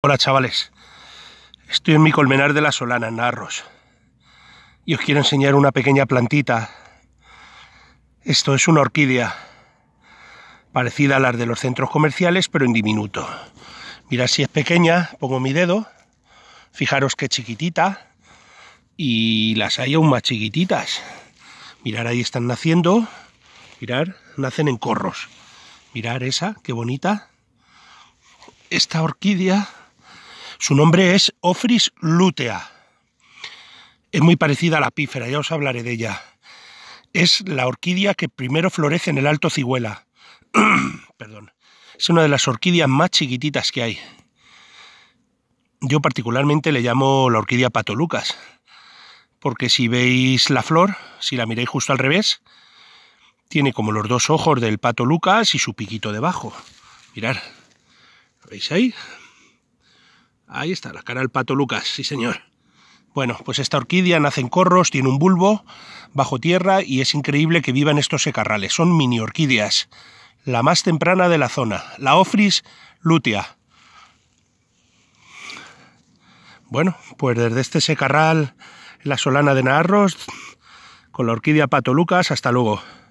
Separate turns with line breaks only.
Hola chavales, estoy en mi colmenar de la Solana, en Narros, y os quiero enseñar una pequeña plantita. Esto es una orquídea, parecida a las de los centros comerciales, pero en diminuto. Mirad si es pequeña, pongo mi dedo, fijaros qué chiquitita, y las hay aún más chiquititas. Mirad, ahí están naciendo, Mirar, nacen en corros. Mirad esa, qué bonita. Esta orquídea su nombre es Ofris lutea. Es muy parecida a la pífera, ya os hablaré de ella. Es la orquídea que primero florece en el Alto Cigüela.
Perdón.
Es una de las orquídeas más chiquititas que hay. Yo particularmente le llamo la orquídea pato lucas, porque si veis la flor, si la miráis justo al revés, tiene como los dos ojos del pato Lucas y su piquito debajo. Mirad, ¿lo veis ahí? Ahí está, la cara del pato Lucas, sí señor. Bueno, pues esta orquídea nace en corros, tiene un bulbo bajo tierra y es increíble que vivan estos secarrales. Son mini orquídeas, la más temprana de la zona, la Ofris lutea. Bueno, pues desde este secarral, la solana de Naarros, con la orquídea Pato Lucas, hasta luego.